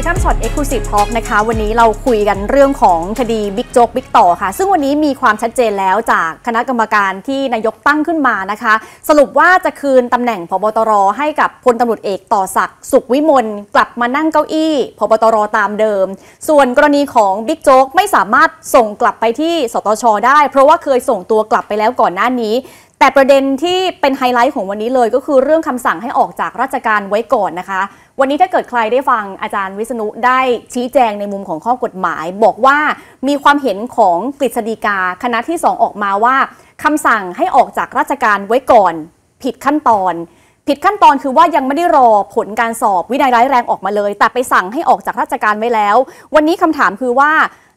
ยข้ามช็อตกซ์คลูซีฟท็อกนะคะ วันนี้เราคุยกันเรื่องของคดีบิ๊กโจ๊กบิ๊กต่อค่ะ ซึ่งวันนี้มีความชัดเจนแล้วจากคณะกรรมการที่นายกตั้งขึ้นมานะคะ สรุปว่าจะคืนตำแหน่งพบตรให้กับพลตำรวจเอกต่อศักดิ์ สุขวิมลกลับมานั่งเก้าอี้พบตรตามเดิม ส่วนกรณีของบิ๊กโจ๊กไม่สามารถส่งกลับไปที่สตชได้ เพราะว่าเคยส่งตัวกลับไปแล้วก่อนหน้านี้แต่ประเด็นที่เป็นไฮไลท์ของวันนี้เลยก็คือเรื่องคำสั่งให้ออกจากราชการไว้ก่อนนะคะ วันนี้ถ้าเกิดใครได้ฟังอาจารย์วิษณุได้ชี้แจงในมุมของข้อกฎหมาย บอกว่ามีความเห็นของกฤษฎีกา คณะที่ 2 ออกมาว่าคำสั่งให้ออกจากราชการไว้ก่อน ผิดขั้นตอน ผิดขั้นตอนคือว่ายังไม่ได้รอผลการสอบ วินัยร้ายแรงออกมาเลย แต่ไปสั่งให้ออกจากราชการไว้แล้ว วันนี้คำถามคือว่า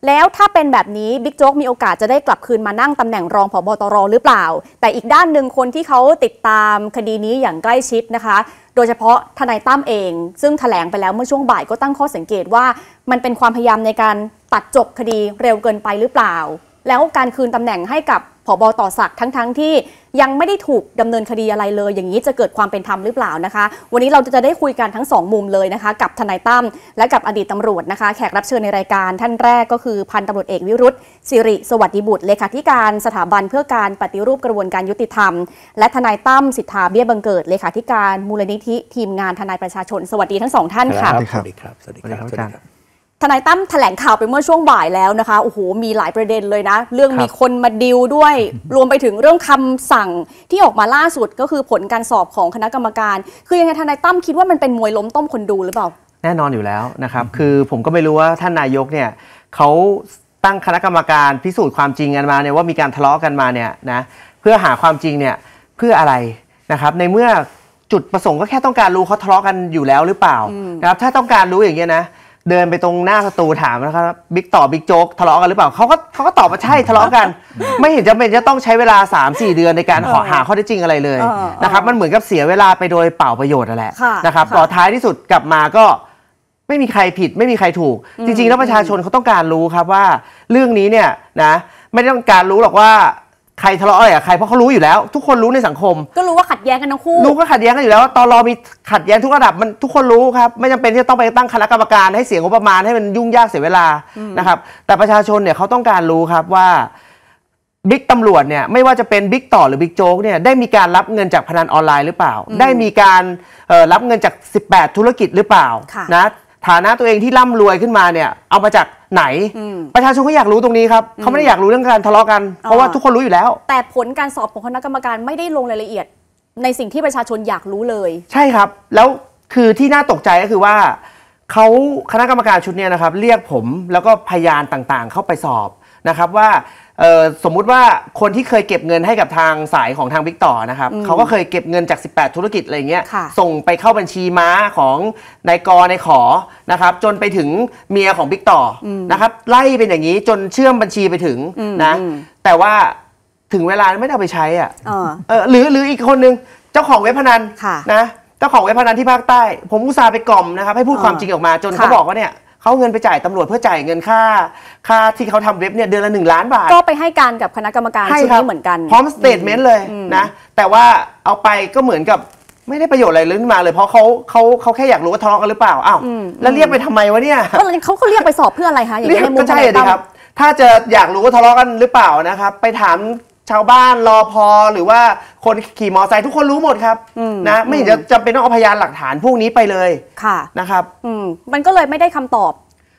แล้วถ้าเป็นแบบนี้บิ๊กโจ๊กมีโอกาสจะได้กลับคืนมานั่งตำแหน่งรองผบตรหรือเปล่า แต่อีกด้านหนึ่งคนที่เขาติดตามคดีนี้อย่างใกล้ชิดนะคะ โดยเฉพาะทนายตั้มเองซึ่งถแถลงไปแล้วเมื่อช่วงบ่ายก็ตั้งข้อสังเกตว่ามันเป็นความพยายามในการตัดจบคดีเร็วเกินไปหรือเปล่า แล้วการคืนตำแหน่งให้กับผบต่อศักดิ์ทั้งๆทที่ยังไม่ได้ถูกดำเนินคดีอะไรเลย อย่างนี้จะเกิดความเป็นธรรมหรือเปล่านะคะ วันนี้เราจะได้คุยกันทั้ง 2 มุมเลยนะคะ กับทนายตั้มและกับอดีตตำรวจนะคะ แขกรับเชิญในรายการท่านแรกก็คือ พันตำรวจเอกวิรุธสิริสวัสดิบุตรเลขาธิการสถาบัน เพื่อการปฏิรูปกระบวนการยุติธรรม และทนายตั้มสิทธาเบี้ยบังเกิด เลขาธิการมูลนิธิทีมงานทนายประชาชน สวัสดีทั้งสองท่านค่ะสวัสดีครับสวัสดีครับสวัสดีครับทนายตั้มแถลงข่าวไปเมื่อช่วงบ่ายแล้วนะคะโอ้โหมีหลายประเด็นเลยนะ เรื่องมีคนมาดิวด้วยรวมไปถึงเรื่องคำสั่งที่ออกมาล่าสุดก็คือผลการสอบของคณะกรรมการคือยังไงทนายตั้มคิดว่ามันเป็นมวยล้มต้มคนดูหรือเปล่า แน่นอนอยู่แล้วนะครับ คือผมก็ไม่รู้ว่าท่านนายกเนี่ยเขาตั้งคณะกรรมการพิสูจน์ความจริงกันมาเนี่ยว่ามีการทะเลาะกันมาเนี่ยนะเพื่อหาความจริงเนี่ยเพื่ออะไรนะครับในเมื่อจุดประสงค์ก็แค่ต้องการรู้เขาทะเลาะกันอยู่แล้วหรือเปล่านะครับถ้าต้องการรู้อย่างเงี้ยนะเดินไปตรงหน้าะตูถามนะครับบิ๊กต่อบิ๊กโจ๊กทะเลาะกันหรือเปล่าเขาก็เขาก็ตอบว่าใช่ทะเลาะกัน ไม่เห็นจำเป็นจะต้องใช้เวลา 3-4 เดือนในการขอหาข้อเท็จจริงอะไรเลยนะครับมันเหมือนกับเสียเวลาไปโดยเปล่าประโยชน์นั่นแหละนะครับต่อท้ายที่สุดกลับมาก็ไม่มีใครผิดไม่มีใครถูก จริงๆ แล้วประชาชนเขาต้องการรู้ครับว่า เรื่องนี้เนี่ยนะไม่ต้องการรู้หรอกว่าใครทะเลาะอะไรกับใครเพราะเขารู้อยู่แล้ว ทุกคนรู้ในสังคม ก็รู้ว่าขัดแย้งกันทั้งคู่รู้ก็ขัดแย้งกันอยู่แล้วตอนรอมีขัดแย้งทุกระดับมันทุกคนรู้ครับไม่จำเป็นที่จะต้องไปตั้งคณะกรรมการให้เสียงบประมาณให้มันยุ่งยากเสียเวลานะครับแต่ประชาชนเนี่ยเขาต้องการรู้ครับว่าบิ๊กตำรวจเนี่ยไม่ว่าจะเป็นบิ๊กต่อหรือบิ๊กโจ๊กเนี่ยได้มีการรับเงินจากพนันออนไลน์หรือเปล่า ได้มีการรับเงินจาก 18 ธุรกิจหรือเปล่านะฐานะตัวเองที่ร่ำรวยขึ้นมาเนี่ยเอามาจากไหนประชาชนเขาอยากรู้ตรงนี้ครับเขาไม่ได้อยากรู้เรื่องการทะเลาะกันเพราะว่าทุกคนรู้อยู่แล้ว แต่ผลการสอบของคณะกรรมการไม่ได้ลงรายละเอียด ในสิ่งที่ประชาชนอยากรู้เลย ใช่ครับแล้วคือที่น่าตกใจก็คือว่าเขาคณะกรรมการชุดนี้นะครับเรียกผมแล้วก็พยานต่างๆ เข้าไปสอบนะครับว่าสมมุติว่าคนที่เคยเก็บเงินให้กับทางสายของทางบิ๊กต่อนะครับเขาก็เคยเก็บเงินจาก 18 ธุรกิจอะไรเงี้ยส่งไปเข้าบัญชีม้าของนายกนายขอนะครับจนไปถึงเมียของบิ๊กต่อนะครับไล่เป็นอย่างนี้จนเชื่อมบัญชีไปถึงนะแต่ว่าถึงเวลาไม่ได้ไปใช้อ่ะออหรือหรืออีกคนนึง เจ้าของเว็บพนันนะเจ้าของเว็บพนันที่ภาคใต้ ผมอุตส่าห์ไปกล่อมนะครับให้พูดความจริงออกมาจนเขาบอกว่าเนี่ยเขาเงินไปจ่ายตำรวจเพื่อจ่ายเงินค่าค่าที่เขาทำเว็บเนี่ยเดือนละหนึ่งล้านบาท ก็ไปให้การกับคณะกรรมการชุดนี้เหมือนกัน พร้อมสเตทเมนต์เลยนะ แต่ว่าเอาไปก็เหมือนกับไม่ได้ประโยชน์อะไรเลยมาเลยเพราะเขาเขาเขาแค่อยากรู้ว่าทะเลาะกันหรือเปล่า อ้าว แล้วเรียกไปทำไมวะเนี่ยเขาเขาเรียกไปสอบเพื่ออะไรคะอย่างนี้ก็ใช่เลยครับถ้าจะอยากรู้ว่าทะเลาะกันหรือเปล่านะครับไปถามชาวบ้านรอพอหรือว่าคนขี่มอไซค์ทุกคนรู้หมดครับ นะ ไม่จะจำเป็นต้องเอาพยานหลักฐานพวกนี้ไปเลยค่ะนะครับมันก็เลยไม่ได้คำตอบ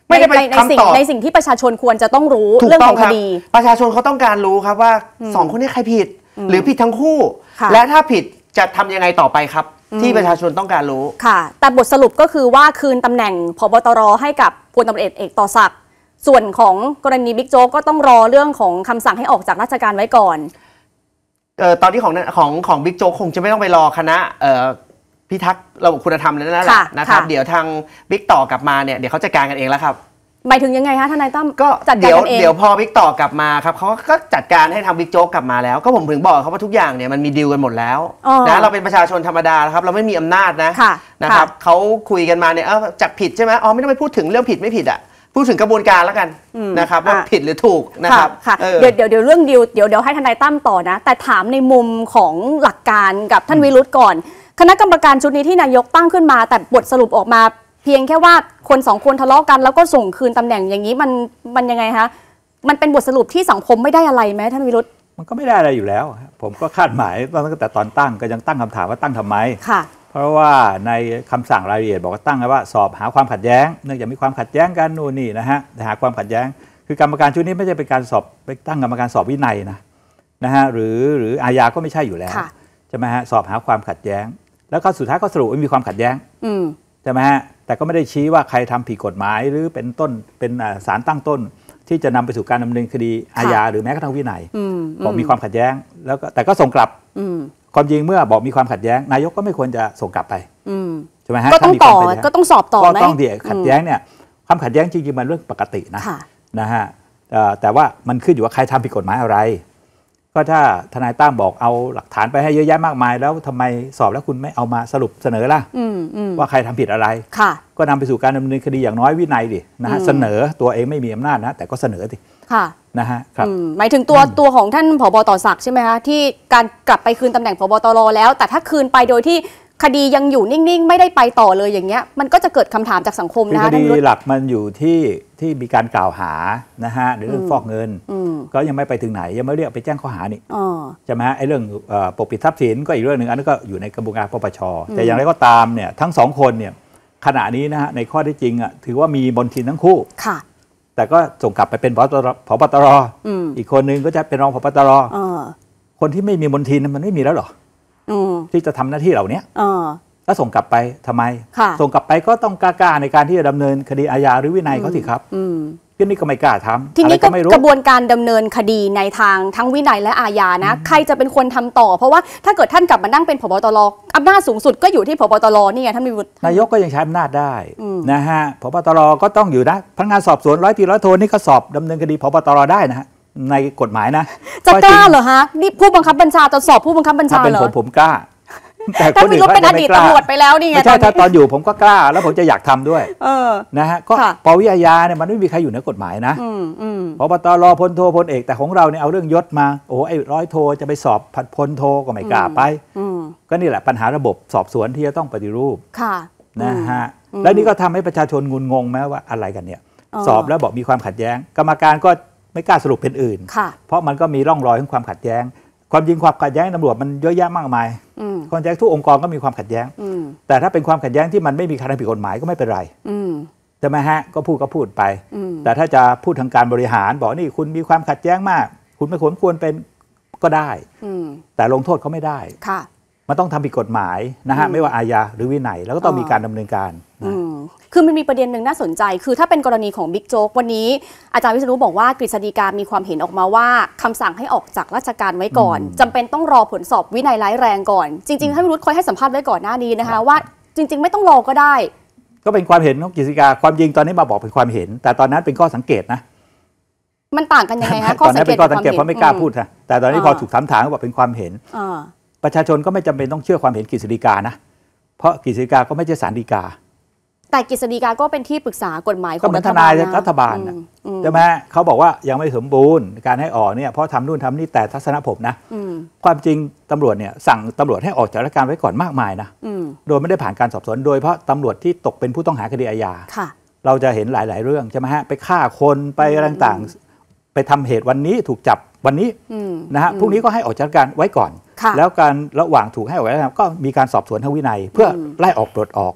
ไม่ได้ไปในสิ่งในสิ่งที่ประชาชนควรจะต้องรู้เรื่องของคดีประชาชนเขาต้องการรู้ครับว่าสองคนนี้ใครผิด หรือผิดทั้งคู่ และถ้าผิดจะทำยังไงต่อไปครับ ที่ประชาชนต้องการรู้ ค่ะ แต่บทสรุปก็คือว่าคืนตำแหน่งพบตรให้กับพลตำรวจเอกต่อศักดิส่วนของกรณีบิ๊กโจ๊กก็ต้องรอเรื่องของคำสั่งให้ออกจากราชการไว้ก่อน เออตอนนี้ของของของบิ๊กโจ๊กคงจะไม่ต้องไปรอคณะเออพิทักษ์ระบบคุณธรรมแล้วนั่นแหละนะครับเดี๋ยวทางบิ๊กต่อกลับมาเนี่ยเดี๋ยวเขาจัดการกันเองแล้วครับหมายถึงยังไงคะทนายตั้มก็จัดการเองเดี๋ยวพอบิ๊กต่อกลับมาครับเขาก็จัดการให้ทางบิ๊กโจ๊กกลับมาแล้ว ก็ผมถึงบอกเขาว่าทุกอย่างเนี่ยมันมีดีลกันหมดแล้วนะเราเป็นประชาชนธรรมดาครับเราไม่มีอำนาจนะนะครับเขาคุยกันมาเนี่ยเออจับผิดใช่ไหมอ๋อไม่ต้องไปพูดถึงเรื่องผิดไม่ผิดอ่ะพูดถึงกระบวนการแล้วกันนะครับว่าผิดหรือถูกนะครับค่ะเดี๋ยวเดี๋ยวเรื่องดิวเดี๋ยวเดี๋ยวให้ทนายตั้มต่อนะ แต่ถามในมุมของหลักการกับท่านวิรุธก่อน คณะกรรมการชุดนี้ที่นายกตั้งขึ้นมา แต่บทสรุปออกมา เพียงแค่ว่าคนสองคนทะเลาะกันแล้วก็ส่งคืนตำแหน่งอย่างนี้มันมันยังไงคะมันเป็นบทสรุปที่สังคมไม่ได้อะไรไหมท่านวิรุธมันก็ไม่ได้อะไรอยู่แล้ว ผมก็คาดหมายตั้งแต่ตอนตั้ง ก็ยังตั้งคำถามว่าตั้งทำไมค่ะเพราะว่าในคำสั่งรายละเอียดบอกว่าตั้งไว้ว่าสอบหาความขัดแย้ง เนื่องจากมีความขัดแย้งกันนู่นนี่นะฮะหาความขัดแย้ง คือกรรมการชุดนี้ไม่ใช่เป็นการสอบไปตั้งกรรมการสอบวินัยนะนะฮะ หรือหรืออาญาก็ไม่ใช่อยู่แล้วใช่ไหมฮะสอบหาความขัดแย้ง แล้วก็สุดท้ายก็สรุปว่ามีความขัดแย้งใช่ไหมฮะแต่ก็ไม่ได้ชี้ว่าใครทำผิดกฎหมาย หรือเป็นต้นเป็นสารตั้งต้น ที่จะนำไปสู่การดำเนินคดีอาญาหรือแม้กระทั่งวินัยบอกมีความขัดแย้ง แล้วก็แต่ก็ส่งกลับความจริงเมื่อบอกมีความขัดแย้งนายกก็ไม่ควรจะส่งกลับไปใช่ไหมฮะก็ต้องต่อก็ต้องสอบต่อไหมก็ต้องเดี๋ยวขัดแย้งเนี่ยความขัดแย้งจริงๆมันเรื่องปกตินะนะฮะแต่ว่ามันขึ้นอยู่ว่าใครทำผิดกฎหมายอะไร ก็ถ้าทนายตั้มบอกเอาหลักฐานไปให้เยอะแยะมากมาย แล้วทำไมสอบแล้วคุณไม่เอามาสรุปเสนอล่ะว่าใครทำผิดอะไรก็นำไปสู่การดำเนินคดีอย่างน้อยวินัยดินะฮะเสนอตัวเองไม่มีอำนาจนะแต่ก็เสนอดินะฮะครับหมายถึงตัวตัวของท่านผบตศักดิ์ใช่ไหมคะที่การกลับไปคืนตำแหน่งผบตรแล้วแต่ถ้าคืนไปโดยที่คดียังอยู่นิ่งๆ ไม่ได้ไปต่อเลยอย่างเงี้ยมันก็จะเกิดคำถามจากสังคมนะคะคดีหลักมันอยู่ที่ที่มีการกล่าวหานะฮะหรือเรื่องฟอกเงินก็ยังไม่ไปถึงไหนยังไม่เรียกไปแจ้งข้อหานี่ใช่ไหมฮะไอ้เรื่องปกปิดทรัพย์สินก็อีกเรื่องหนึ่งอันนั้นก็อยู่ในกระบวนการปปชแต่อย่างไรก็ตามเนี่ยทั้งสองคนเนี่ยขณะนี้นะฮะในข้อที่จริงอ่ะถือว่ามีบนทินทั้งคู่ค่ะแต่ก็ส่งกลับไปเป็นพบตรพบตรอีกคนนึงก็จะเป็นรองพบตรคนที่ไม่มีมนทินมันไม่มีแล้วหรอที่จะทำหน้าที่เหล่านี้ก็ส่งกลับไปทำไมส่งกลับไปก็ต้องกล้าในการที่จะดำเนินคดีอาญาหรือวินัยเขาสิครับก็นี่ก็ไม่กล้าทำทีนี้ก็กระบวนการดำเนินคดีในทางทั้งวินัยและอาญานะ ใครจะเป็นคนทำต่อ เพราะว่าถ้าเกิดท่านกลับมานั่งเป็นผบตรอำนาจสูงสุดก็อยู่ที่ผบตรนี่ไงท่านมีบุตรนายกก็ยังใช้อำนาจได้นะฮะผบตรก็ต้องอยู่นะพนักงานสอบสวนร้อยตีร้อยโทนี่ก็สอบดำเนินคดีผบตรได้นะะในกฎหมายนะจะกล้าเหรอฮะนี่ผู้บังคับบัญชาจะสอบผู้บังคับบัญชาเหรอเป็นผมผมกล้าแต่คนอื่นเขาเป็นอดีตตำรวจไปแล้วนี่ไงไม่ใช่ถ้าตอนอยู่ผมก็กล้าแล้วผมจะอยากทำด้วยนะฮะก็ปวิยาาเนี่ยมันไม่มีใครอยู่เหนือกฎหมายนะพบตรพลโทพลเอกแต่ของเราเนี่ยเอาเรื่องยศมาโอ้ไอ้ร้อยโทจะไปสอบผัดพลโทก็ไม่กล้าไปก็นี่แหละปัญหาระบบสอบสวนที่จะต้องปฏิรูปค่ะนะฮะแล้วนี่ก็ทำให้ประชาชนงุนงงไหมว่าอะไรกันเนี่ย สอบแล้วบอกมีความขัดแย้ง กรรมการก็ไม่กล้าสรุปเป็นอื่นเพราะมันก็มีร่องรอยของความขัดแย้งความจริงความขัดแย้งตำรวจมันเยอะแยะมากมายความขัดแย้งทุกองค์กรก็มีความขัดแย้งแต่ถ้าเป็นความขัดแย้งที่มันไม่มีการผิดกฎหมายก็ไม่เป็นไรใช่ไหมฮะก็พูดก็พูดไป แต่ถ้าจะพูดทางการบริหารบอกนี่คุณมีความขัดแย้งมาก คุณไม่ควรควรเป็นก็ได้ แต่ลงโทษเขาไม่ได้ค่ะมันต้องทำผิดกฎหมายนะฮะ ไม่ว่าอาญาหรือวินัยแล้วก็ต้องมีการดำเนินการคือมันมีประเด็นหนึ่งน่าสนใจ คือถ้าเป็นกรณีของบิ๊กโจ๊กวันนี้ อาจารย์วิศนุบอกว่ากฤษฎีกา มีความเห็นออกมาว่า คำสั่งให้ออกจากราชการไว้ก่อน จำเป็นต้องรอผลสอบวินัยร้ายแรงก่อน จริงๆท่านวิรุธคคยให้สัมภาษณ์ไว้ก่อนหน้านี้นะคะว่า จริง ๆ ไม่ต้องรอก็ได้ ก็เป็นความเห็นของกฤษฎีกาความจริงตอนนี้มาบอกเป็นความเห็น แต่ตอนนั้นเป็นข้อสังเกตนะ มันต่างกันยังไงคะตอนนั้นเป็นข้อสังเกตเพราะไม่กล้าพูดค่ะแต่ตอนนี้พอถูกถามถามก็บอกเป็นความเห็นประชาชนก็ไม่จำเป็นต้องเชื่อความเห็นกฤษฎีกานะ เพราะกฤษฎีกาก็ไม่ใช่สารดีกา แต่กฤษฎีกาก็เป็นที่ปรึกษากฎหมาย ของรัฐบาลรัฐบาลใช่ไหมเขาบอกว่ายังไม่สมบูรณ์การให้ออกเนี่ยเพราะทำนู่นทำนี่แต่ทัศนผมนะความจริงตำรวจเนี่ยสั่งตำรวจให้ออกจากราชการไว้ก่อนมากมายนะโดยไม่ได้ผ่านการสอบสวนโดยเพราะตำรวจที่ตกเป็นผู้ต้องหาคดีอาญาเราจะเห็นหลายๆ เรื่องใช่ไหมฮะไปฆ่าคนไปต่างไปทำเหตุวันนี้ถูกจับวันนี้นะฮะพรุ่งนี้ก็ให้ออกจากการไว้ก่อนแล้วการระหว่างถูกให้ออกไากรกก็มีการสอบสวนทางวินัยเพื่อไล่ออก ปลดออก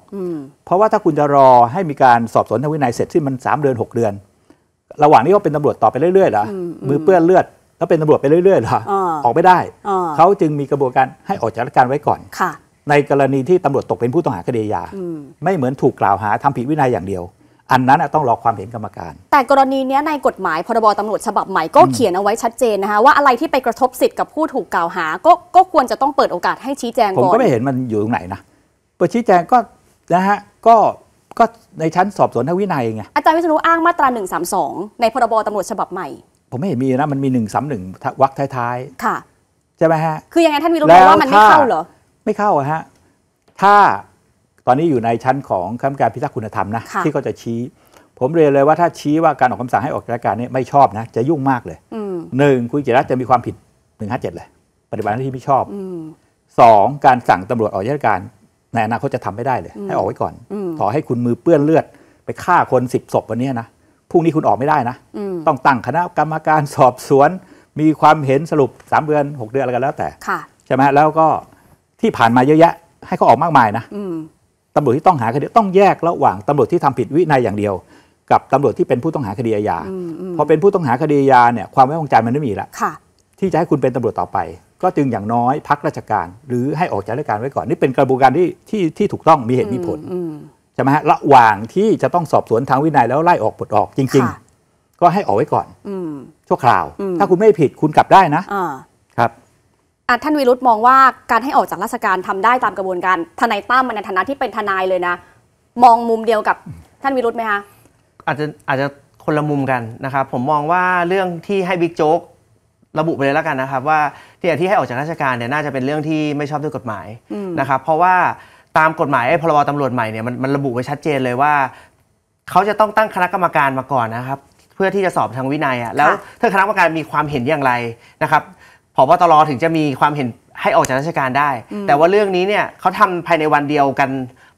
เพราะว่าถ้าคุณจะรอให้มีการสอบสวนทางวินัยเสร็จที่มัน 3 เดือน6เดือน ระหว่างนี้ก็เป็นตำรวจต่อไปเรื่อยๆเหรอมือเปื้อนเลือดแล้วเป็นตำรวจไปเรื่อยๆเหรอออกไม่ได้เขาจึงมีกระบวนการให้ออกจากราชการไว้ก่อนในกรณีที่ตำรวจตกเป็นผู้ต้องหาคดียาไม่เหมือนถูกกล่าวหาทำผิดวินัยอย่างเดียวอันนั้นต้องรอความเห็นกรรมการ แต่กรณีนี้ในกฎหมายพรบตำรวจฉบับใหม่ก็เขียนเอาไว้ชัดเจนนะคะว่าอะไรที่ไปกระทบสิทธิ์กับผู้ถูกกล่าวหาก็ก็ควรจะต้องเปิดโอกาสให้ชี้แจงก่อน ผมก็ไม่เห็นมันอยู่ตรงไหนนะเปิดชี้แจงก็นะฮะก็ก็ในชั้นสอบสวนทางวินัยไงอาจารย์วิศนุอ้างมาตรา 132 ในพรบตำรวจฉบับใหม่ผมไม่เห็นมีนะมันมี1นึวักท้ายๆค่ะใช่ไหมฮะคือยังไงท่านวิรุธว่ามันไม่เข้าเหรอไม่เข้าฮะถ้าตอนนี้อยู่ในชั้นของคณะกรรมการพิทักษ์คุณธรรมนะะที่เขาจะชี้ ผมเรียนเลยว่าถ้าชี้ว่าการออกคำสั่งให้ออกจากการนี้ไม่ชอบนะจะยุ่งมากเลยหนึ่งคุณจิรัตจะมีความผิดหนึ่งห้าเจ็ดเลย ปฏิบัติหน้าที่ไม่ชอบสองการสั่งตำรวจออกจากราชการ ในอนาคตจะทำไม่ได้เลย ให้ออกไว้ก่อนขอให้คุณมือเปื้อนเลือด ไปฆ่าคนสิบศพวันนี้นะพรุ่งนี้คุณออกไม่ได้นะต้องตั้งคณะกรรมการสอบสวนมีความเห็นสรุปสามเดือนหกเดือนอะไรกันแล้วแต่ใช่ไหมแล้วก็ที่ผ่านมาเยอะแยะให้เขาออกมากมายนะตำรวจที่ต้องหาคดีต้องแยกระหว่างตำรวจที่ทำผิดวินัยอย่างเดียว กับตำรวจที่เป็นผู้ต้องหาคดีอาญาพอเป็นผู้ต้องหาคดีอาญาเนี่ย ความไว้วางใจมันไม่มีละที่จะให้คุณเป็นตำรวจต่อไป ก็จึงอย่างน้อยพักราชการ หรือให้ออกจากราชการไว้ก่อน นี่เป็นกระบวนการที่ที่ที่ถูกต้องมีเหตุมีผลใช่ไหมฮะระหว่างที่จะต้องสอบสวนทางวินัยแล้วไล่ออกปลดออกจริง ๆ ก็ให้ออกไว้ก่อนชั่วคราว ถ้าคุณไม่ผิดคุณกลับได้นะท่านวิรุธมองว่าการให้ออกจากราชการทำได้ตามกระบวนการทนายตั้มมในฐานะที่เป็นทนายเลยนะ มองมุมเดียวกับท่านวิรุธไหมคะอาจจะอาจจะคนละมุมกันนะครับ ผมมองว่าเรื่องที่ให้บิ๊กโจ๊กระบุไปเลยแล้วกันนะครับ ว่าที่ที่ให้ออกจากราชการเนี่ยน่าจะเป็นเรื่องที่ไม่ชอบด้วยกฎหมายนะครับ เพราะว่าตามกฎหมายไอ้พรบตำรวจใหม่เนี่ยมันมันระบุไว้ชัดเจนเลยว่าเขาจะต้องตั้งคณะกรรมการมาก่อนนะครับ เพื่อที่จะสอบทางวินัยอ่ะแล้วถ้าคณะกรรมการมีความเห็นอย่างไรนะครับพบตรถึงจะมีความเห็นให้ออกจากราชการได้ แต่ว่าเรื่องนี้เนี่ยเขาทำภายในวันเดียวกัน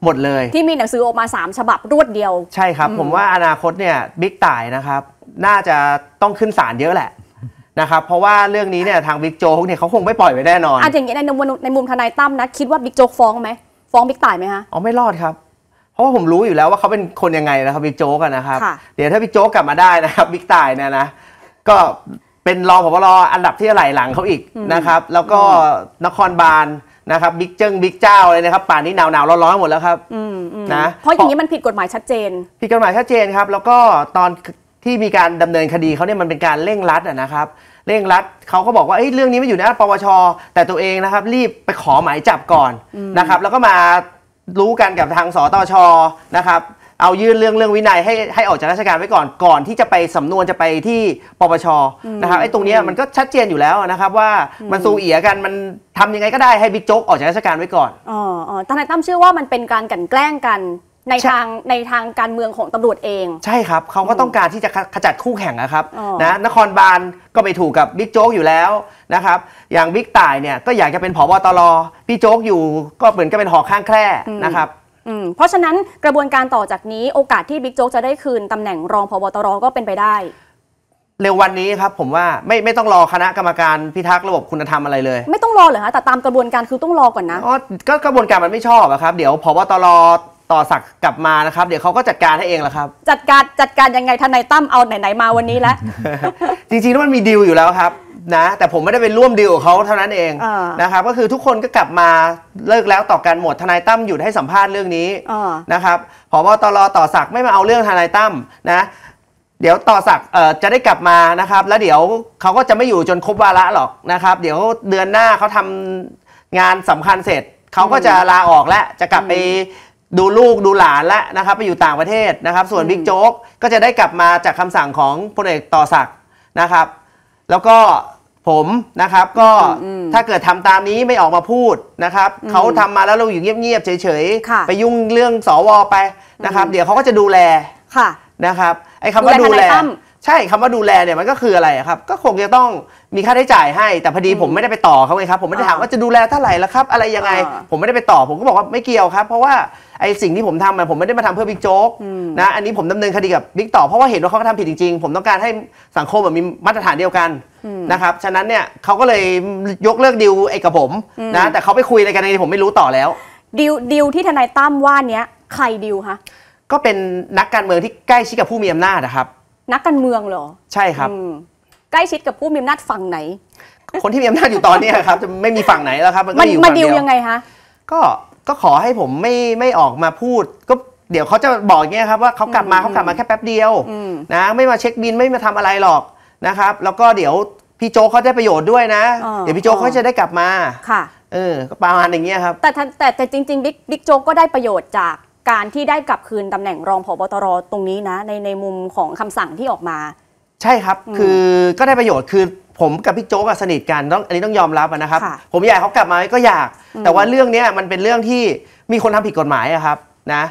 หมดเลย ที่มีหนังสือออกมา 3 ฉบับรวดเดียว ใช่ครับ ผมว่าอนาคตเนี่ยบิ๊กต่ายนะครับน่าจะต้องขึ้นศาลเยอะแหละนะครับเพราะว่าเรื่องนี้เนี่ยทางบิ๊กโจ๊กเนี่ยเขาคงไม่ปล่อยไว้แน่นอนอ่ะอย่างนี้ในมุมในมุมทนายตั้มนะคิดว่าบิ๊กโจ๊กฟ้องไหมฟ้องบิ๊กต่ายไหมคะอ๋อไม่รอดครับ เพราะว่าผมรู้อยู่แล้วว่าเขาเป็นคนยังไงนะครับบิ๊กโจ๊กนะครับเดี๋ยวถ้าบิ๊กโจ๊กกลับมาได้นะครับบิ๊กต่ายเนี่ยนะก็เป็นรองผบรออันดับที่ไหหลังเขาอีกนะครับแล้วก็นครบาลนะครับบิ๊กเจิ้งบิ๊กเจ้าเลยนะครับป่านนี้หนาวหนาวร้อนร้อนหมดแล้วครับนะเพราะอย่างนี้มันผิดกฎหมายชัดเจนผิดกฎหมายชัดเจนครับแล้วก็ตอนที่มีการดำเนินคดีเขาเนี่ยมันเป็นการเร่งรัดนะครับเร่งรัดเขาก็บอกว่าเรื่องนี้ไม่อยู่ในปวชแต่ตัวเองนะครับรีบไปขอหมายจับก่อนนะครับแล้วก็มารู้กันกับทางสตชนะครับเอายื่นเรื่องเรื่องวินัยให้ให้ออกจากราชการไว้ก่อนก่อนที่จะไปสำนวนจะไปที่ปปชนะครับไอ้ตรงนี้มันก็ชัดเจนอยู่แล้วนะครับ ว่ามันสูเอียกันมันทำยังไงก็ได้ให้บิ๊กโจ๊กออกจากราชการไว้ก่อนอ๋อทนายตั้มเชื่อว่ามันเป็นการกันแกล้งกัน ในทางในทางการเมืองของตำรวจเอง ใช่ครับ เขาก็ต้องการที่จะขจัดคู่แข่งนะครับนะนครบาลก็ไปถูกกับบิ๊กโจ๊กอยู่แล้วนะครับอย่างบิ๊กต่ายเนี่ยก็อยากจะเป็นผบตรพี่โจ๊กอยู่ ก็เหมือนก็เป็นหอข้างแคร่นะครับเพราะฉะนั้นกระบวนการต่อจากนี้โอกาสที่บิ๊กโจ๊กจะได้คืนตำแหน่งรองพบตรก็เป็นไปได้เร็ววันนี้ครับผมว่าไม่ไม่ต้องรอคณะกรรมการพิทักษ์ระบบคุณธรรมอะไรเลย ไม่ต้องรอเหรอฮะแต่ตามกระบวนการคือต้องรอก่อนนะอ๋อก็กระบวนการมันไม่ชอบอะครับ เดี๋ยวพบตรต่อสักกลับมานะครับ เดี๋ยวเขาก็จัดการให้เองแหละครับจัดการจัดการยังไงทนายตั้มเอาไหน ๆ มาวันนี้แล้วจริงๆแล้วมันมีดีลอยู่แล้วครับนะแต่ผมไม่ได้ไปร่วมดีลกับเขาเท่านั้นเองอนะครับก็คือทุกคนก็กลับมาเลิกแล้วต่อกันหมดทนายตั้มหยุดให้สัมภาษณ์เรื่องนี้นะครับ่บตรต่อสักไม่มาเอาเรื่องทนายตั้มนะเดี๋ยวต่อสักเอ่อจะได้กลับมานะครับ แล้วเดี๋ยวเขาก็จะไม่อยู่จนครบวาระหรอกนะครับเดี๋ยวเดือนหน้าเขาทำงานสำคัญเสร็จเขาก็จะลาออกและจะกลับไปดูลูกดูหลานละนะครับไปอยู่ต่างประเทศนะครับ ส่วนบิ๊กโจ๊กก็จะได้กลับมาจากคำสั่งของพลเอกต่อศักดิ์นะครับ แล้วก็ผมนะครับก็ถ้าเกิดทำตามนี้ไม่ออกมาพูดนะครับเขาทำมาแล้วเราอยู่เงียบๆเฉยๆ ไปยุ่งเรื่องสวไปนะครับ เดี๋ยวเขาก็จะดูแล ค่ะนะครับไอ้คำว่าดูแลใช่คำว่าดูแลเนี่ยมันก็คืออะไรครับ ก็คงจะต้องมีค่าใช้จ่ายให้แต่พอดีผมไม่ได้ไปต่อเขาไงครับ ผมไม่ได้ถามว่าจะดูแลเท่าไหร่ละครับ อะไรยังไงผมไม่ได้ไปต่อผมก็บอกว่าไม่เกี่ยวครับเพราะว่าไอ้สิ่งที่ผมทำผมไม่ได้มาทำเพื่อบิ๊กโจ๊กนะอันนี้ผมดำเนินคดีกับบิ๊กต่อเพราะว่าเห็นว่าเขาทำผิดจริงๆ ผมต้องการให้สังคมมีมาตรฐานเดียวกันนะครับฉะนั้นเนี่ยเขาก็เลยยกเลิกดิวไอ้กับผมนะแต่เขาไปคุยอะไรกันในผมไม่รู้ต่อแล้วดิวดิวที่ทนายตั้มว่านี้ใครดิวคะก็เป็นนักการเมืองที่ใกล้ชิดกับผู้มีอำนาจนะครับนักการเมืองเหรอ ใช่ครับใกล้ชิดกับผู้มีอำนาจฝั่งไหน คนที่มีอำนาจอยู่ตอนนี้ครับจะไม่มีฝั่งไหนแล้วครับมันมาดิวยังไงคะก็ก็ขอให้ผมไม่ไม่ออกมาพูด ก็เดี๋ยวเขาจะบอกเงี้ยครับว่าเขากลับมาเขากลับมาแค่แป๊บเดียวนะไม่มาเช็คบินไม่มาทำอะไรหรอกนะครับ แล้วก็เดี๋ยวพี่โจเขาได้ประโยชน์ด้วยนะ เดี๋ยวพี่โจเขาจะได้กลับมาค่ะ เออประมาณอย่างเงี้ยครับแต่แต่แต่จริงๆบิ๊กบิ๊กโจก็ได้ประโยชน์จากการที่ได้กลับคืนตำแหน่งรองผบตร ตรงนี้นะในในมุมของคำสั่งที่ออกมา ใช่ครับคือก็ได้ประโยชน์คือผมกับพี่โจ๊กสนิทกันต้องอันนี้ต้องยอมรับนะครับ ผมอยากเขากลับมาก็อยากแต่ว่าเรื่องนี้มันเป็นเรื่องที่มีคนทำผิดกฎหมายครับนะ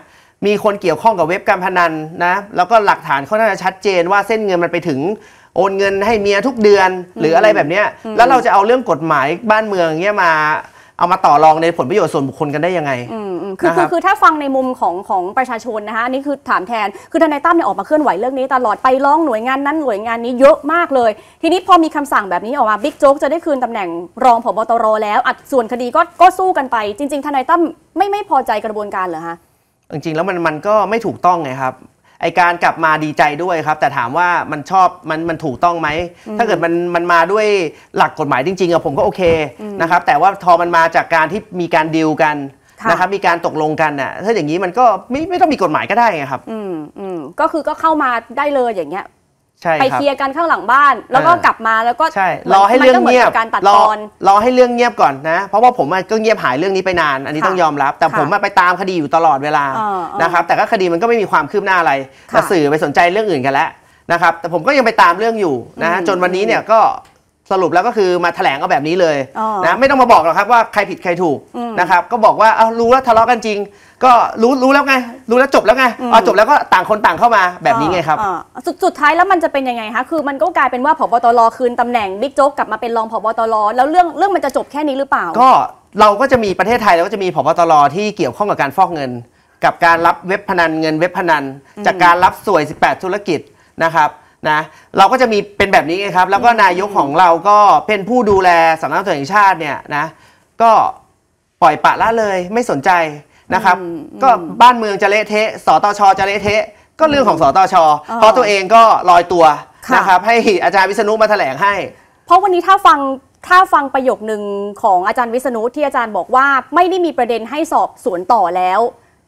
มีคนเกี่ยวข้องกับเว็บการพนันนะแล้วก็หลักฐานเขาน่าจะชัดเจนว่าเส้นเงินมันไปถึงโอนเงินให้เมียทุกเดือนหรืออะไรแบบนี้แล้วเราจะเอาเรื่องกฎหมายบ้านเมืองเงี้ยมาเอามาต่อรองในผลประโยชน์ส่วนบุคคลกันได้ยังไง อืมอืมคือคือคือถ้าฟังในมุมของของประชาชนนะคะอันนี่คือถามแทนคือทนายตั้มเนี่ยออกมาเคลื่อนไหวเรื่องนี้ตลอดไปร้องหน่วยงานนั้นหน่วยงานนี้เยอะมากเลย ทีนี้พอมีคำสั่งแบบนี้ออกมาบิ๊กโจ๊กจะได้คืนตำแหน่งรองผบตรแล้วอัดส่วนคดีก็ก็สู้กันไป จริง ๆ ทนายตั้มไม่ไม่พอใจกระบวนการเหรอคะจริงๆแล้วมันมันก็ไม่ถูกต้องไงครับไอการกลับมาดีใจด้วยครับ แต่ถามว่ามันชอบมันมันถูกต้องไหมถ้าเกิดมันมันมาด้วยหลักกฎหมายจริงๆอะผมก็โอเคนะครับ แต่ว่าทอมันมาจากการที่มีการดีลกันนะครับมีการตกลงกันน่ะถ้าอย่างนี้มันก็ไม่ไม่ต้องมีกฎหมายก็ได้ไงครับอืมอืมก็คือก็เข้ามาได้เลยอย่างเงี้ยช่ไปเคลียร์กัน ข้างหลังบ้านแล้วก็กลับมาแล้วก็ใช่ รอให้เรื่องเงียบการตัดตอนรอให้เรื่องเงียบก่อนนะ เพราะว่าผมก็เงียบหายเรื่องนี้ไปนาน อันนี้ต้องยอมรับ แต่ผมไปตามคดีอยู่ตลอดเวลานะครับแต่ก็คดีมันก็ไม่มีความคืบหน้าอะไรแต่สื่อไปสนใจเรื่องอื่นกันแล้วนะครับแต่ผมก็ยังไปตามเรื่องอยู่นะจนวันนี้เนี่ยก็สรุปแล้วก็คือมาแถลงเอาแบบนี้เลยนะไม่ต้องมาบอกหรอกครับว่าใครผิดใครถูกนะครับก็บอกว่าเอารู้แล้วทะเลาะกันจริง ก็รู้รู้แล้วไง รู้แล้วจบแล้วไงเอาจบแล้วก็ต่างคนต่างเข้ามาแบบนี้ไงครับ สุดสุดท้ายแล้วมันจะเป็นยังไงคะคือมันก็กลายเป็นว่าผบตรคืนตำแหน่งบิ๊กโจ๊กกลับมาเป็นรองผบตรแล้วเรื่องเรื่องมันจะจบแค่นี้หรือเปล่า ก็เราก็จะมีประเทศไทยเราก็จะมีผบตรที่เกี่ยวข้องกับการฟอกเงิน กับการรับเว็บพนันเงินเว็บพนัน จากการรับสวย 18 ธุรกิจนะครับนะเราก็จะมีเป็นแบบนี้ไงครับแล้วก็นายกของเราก็เป็นผู้ดูแลสำนักงานตำรวจชาติเนี่ยนะก็ปล่อยปะละเลยไม่สนใจนะครับก็บ้านเมือง จะเละเทะสตชจะเละเทะก็เรื่องของสตชเพราะตัวเองก็ลอยตัวนะครับให้อาจารย์วิษณุมาแถลงให้ เพราะวันนี้ถ้าฟังถ้าฟังประโยคหนึ่งของอาจารย์วิษณุ ที่อาจารย์บอกว่าไม่ได้มีประเด็นให้สอบสวนต่อแล้ว